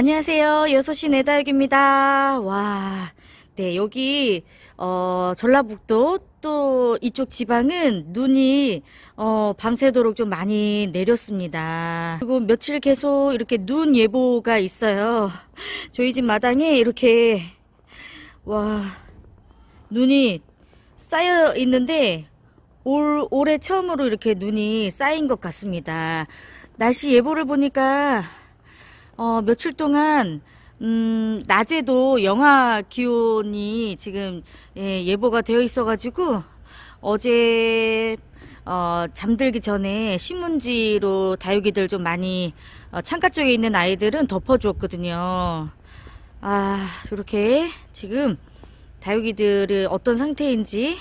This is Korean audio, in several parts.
안녕하세요. 6시 내다육입니다. 와, 네, 여기, 어, 전라북도 또 이쪽 지방은 눈이, 어, 밤새도록 좀 많이 내렸습니다. 그리고 며칠 계속 이렇게 눈 예보가 있어요. 저희 집 마당에 이렇게, 와, 눈이 쌓여 있는데, 올, 올해 처음으로 이렇게 눈이 쌓인 것 같습니다. 날씨 예보를 보니까 어, 며칠 동안 음, 낮에도 영하 기온이 지금 예, 보가 되어 있어가지고 어제 어, 잠들기 전에 신문지로 다육이들 좀 많이 어, 창가 쪽에 있는 아이들은 덮어주었거든요. 아 이렇게 지금 다육이들을 어떤 상태인지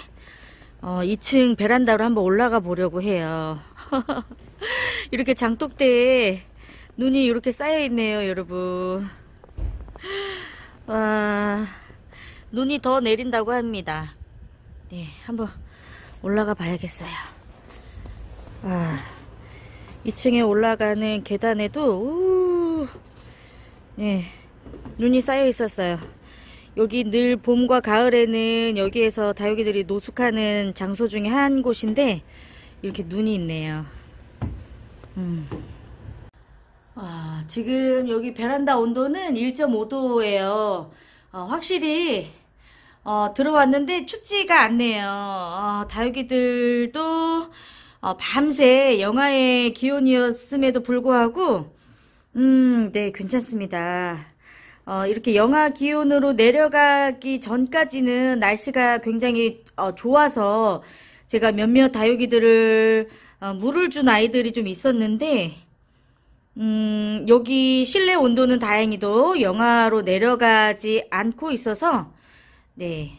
어, 2층 베란다로 한번 올라가 보려고 해요. 이렇게 장독대에 눈이 이렇게 쌓여있네요 여러분 와 눈이 더 내린다고 합니다 네 한번 올라가 봐야겠어요 아 2층에 올라가는 계단에도 우, 네, 눈이 쌓여 있었어요 여기 늘 봄과 가을에는 여기에서 다육이들이 노숙하는 장소 중에 한 곳인데 이렇게 눈이 있네요 음. 와, 아, 지금 여기 베란다 온도는 1.5도예요. 어, 확실히 어, 들어왔는데 춥지가 않네요. 어, 다육이들도 어, 밤새 영하의 기온이었음에도 불구하고 음, 네, 괜찮습니다. 어, 이렇게 영하 기온으로 내려가기 전까지는 날씨가 굉장히 어, 좋아서 제가 몇몇 다육이들을 어, 물을 준 아이들이 좀 있었는데 음, 여기 실내 온도는 다행히도 영하로 내려가지 않고 있어서 네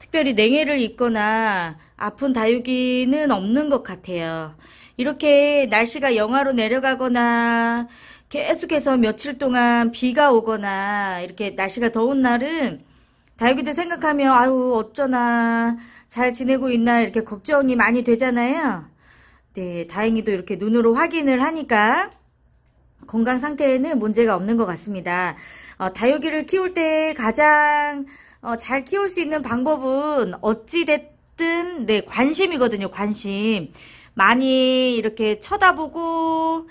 특별히 냉해를 입거나 아픈 다육이는 없는 것 같아요. 이렇게 날씨가 영하로 내려가거나 계속해서 며칠 동안 비가 오거나 이렇게 날씨가 더운 날은 다육이들 생각하면 아유 어쩌나 잘 지내고 있나 이렇게 걱정이 많이 되잖아요. 네, 다행히도 이렇게 눈으로 확인을 하니까 건강 상태에는 문제가 없는 것 같습니다. 어, 다육이를 키울 때 가장 어, 잘 키울 수 있는 방법은 어찌됐든 네, 관심이거든요. 관심. 많이 이렇게 쳐다보고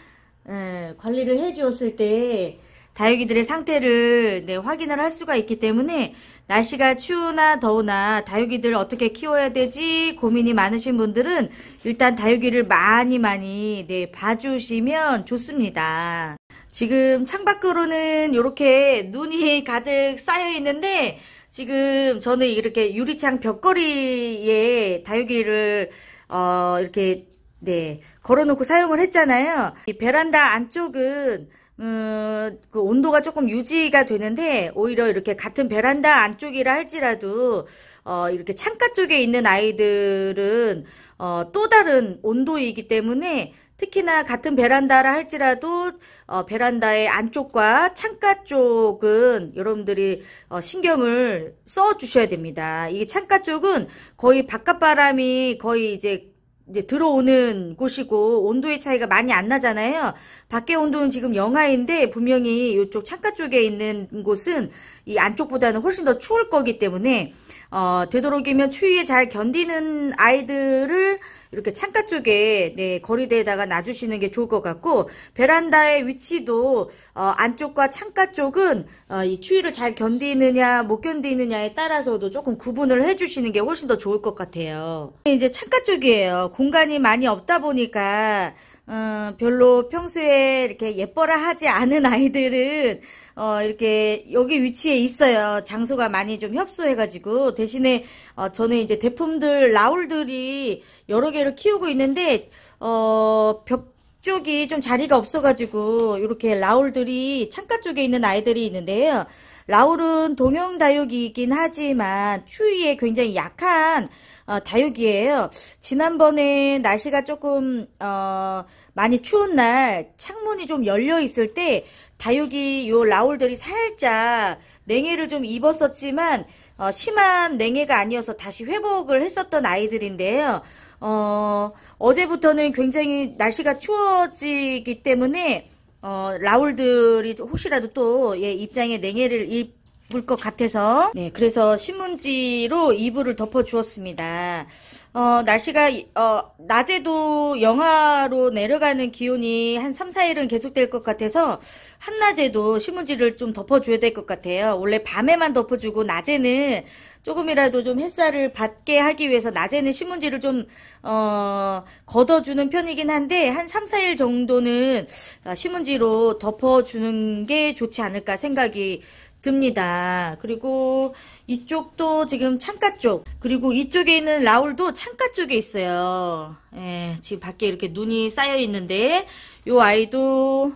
에, 예, 관리를 해주었을 때 다육이들의 상태를 네, 확인을 할 수가 있기 때문에 날씨가 추우나 더우나 다육이들 어떻게 키워야 되지 고민이 많으신 분들은 일단 다육이를 많이 많이 네, 봐주시면 좋습니다. 지금 창밖으로는 이렇게 눈이 가득 쌓여 있는데 지금 저는 이렇게 유리창 벽걸이에 다육이를 어, 이렇게 네 걸어놓고 사용을 했잖아요. 이 베란다 안쪽은 음, 그 온도가 조금 유지가 되는데 오히려 이렇게 같은 베란다 안쪽이라 할지라도 어, 이렇게 창가 쪽에 있는 아이들은 어, 또 다른 온도이기 때문에 특히나 같은 베란다라 할지라도 어, 베란다의 안쪽과 창가 쪽은 여러분들이 어, 신경을 써 주셔야 됩니다. 이게 창가 쪽은 거의 바깥 바람이 거의 이제 이제 들어오는 곳이고 온도의 차이가 많이 안 나잖아요. 밖에 온도는 지금 영하인데 분명히 이쪽 창가 쪽에 있는 곳은 이 안쪽보다는 훨씬 더 추울 거기 때문에 어, 되도록이면 추위에 잘 견디는 아이들을 이렇게 창가 쪽에 네, 거리대에다가 놔주시는 게 좋을 것 같고 베란다의 위치도 어, 안쪽과 창가 쪽은 어, 이 추위를 잘 견디느냐 못 견디느냐에 따라서도 조금 구분을 해주시는 게 훨씬 더 좋을 것 같아요. 이제 창가 쪽이에요. 공간이 많이 없다 보니까 어, 별로 평소에 이렇게 예뻐라 하지 않은 아이들은 어, 이렇게 여기 위치에 있어요. 장소가 많이 좀 협소해가지고 대신에 어, 저는 이제 대품들 라울들이 여러 개를 키우고 있는데 어, 벽 뒤쪽이 좀 자리가 없어가지고 이렇게 라울들이 창가 쪽에 있는 아이들이 있는데요. 라울은 동형 다육이긴 하지만 추위에 굉장히 약한 어, 다육이에요. 지난번에 날씨가 조금 어, 많이 추운 날 창문이 좀 열려 있을 때 다육이 요 라울들이 살짝 냉해를 좀 입었었지만 어, 심한 냉해가 아니어서 다시 회복을 했었던 아이들인데요. 어, 어제부터는 굉장히 날씨가 추워지기 때문에 어, 라울들이 혹시라도 또 예, 입장에 냉해를 입을 것 같아서 네, 그래서 신문지로 이불을 덮어 주었습니다. 어, 날씨가 어, 낮에도 영하로 내려가는 기온이 한 3, 4일은 계속될 것 같아서 한낮에도 신문지를 좀 덮어줘야 될 것 같아요. 원래 밤에만 덮어주고 낮에는 조금이라도 좀 햇살을 받게 하기 위해서 낮에는 신문지를 좀 어, 걷어주는 편이긴 한데 한 3, 4일 정도는 신문지로 덮어주는 게 좋지 않을까 생각이 듭니다. 그리고 이쪽도 지금 창가 쪽 그리고 이쪽에 있는 라울도 창가 쪽에 있어요. 예, 지금 밖에 이렇게 눈이 쌓여 있는데 요 아이도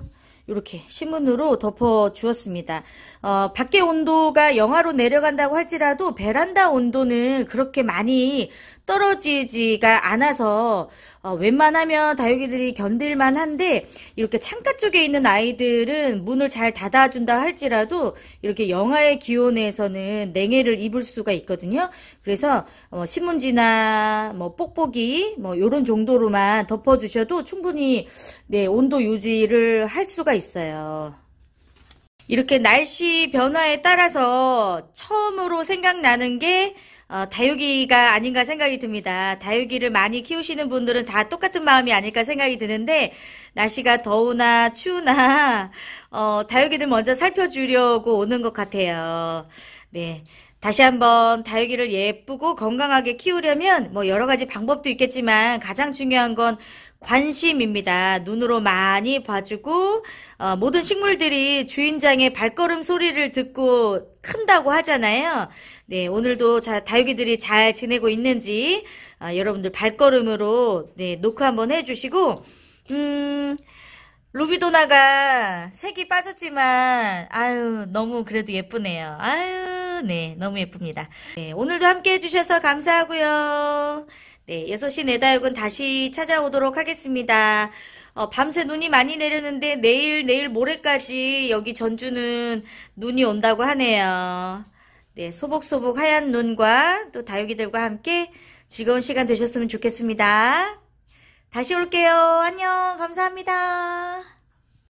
이렇게 신문으로 덮어 주었습니다. 어, 밖에 온도가 영하로 내려간다고 할지라도 베란다 온도는 그렇게 많이 떨어지지가 않아서 어, 웬만하면 다육이들이 견딜만 한데 이렇게 창가 쪽에 있는 아이들은 문을 잘 닫아준다 할지라도 이렇게 영하의 기온에서는 냉해를 입을 수가 있거든요. 그래서 어, 신문지나 뭐 뽁뽁이 뭐 요런 정도로만 덮어주셔도 충분히 네, 온도 유지를 할 수가 있어요. 이렇게 날씨 변화에 따라서 처음으로 생각나는 게 어, 다육이가 아닌가 생각이 듭니다. 다육이를 많이 키우시는 분들은 다 똑같은 마음이 아닐까 생각이 드는데 날씨가 더우나 추우나 어, 다육이들 먼저 살펴주려고 오는 것 같아요. 네. 다시 한번 다육이를 예쁘고 건강하게 키우려면 뭐 여러 가지 방법도 있겠지만 가장 중요한 건 관심입니다. 눈으로 많이 봐주고 어, 모든 식물들이 주인장의 발걸음 소리를 듣고 큰다고 하잖아요. 네, 오늘도 자, 다육이들이 잘 지내고 있는지 어, 여러분들 발걸음으로 네, 노크 한번 해주시고 음... 루비도나가 색이 빠졌지만 아유 너무 그래도 예쁘네요. 아유 네, 너무 예쁩니다. 네, 오늘도 함께 해주셔서 감사하고요. 네, 6시 내달군 다시 찾아오도록 하겠습니다. 어, 밤새 눈이 많이 내렸는데 내일, 내일 모레까지 여기 전주는 눈이 온다고 하네요. 네, 소복소복 하얀 눈과 또 다육이들과 함께 즐거운 시간 되셨으면 좋겠습니다. 다시 올게요. 안녕. 감사합니다.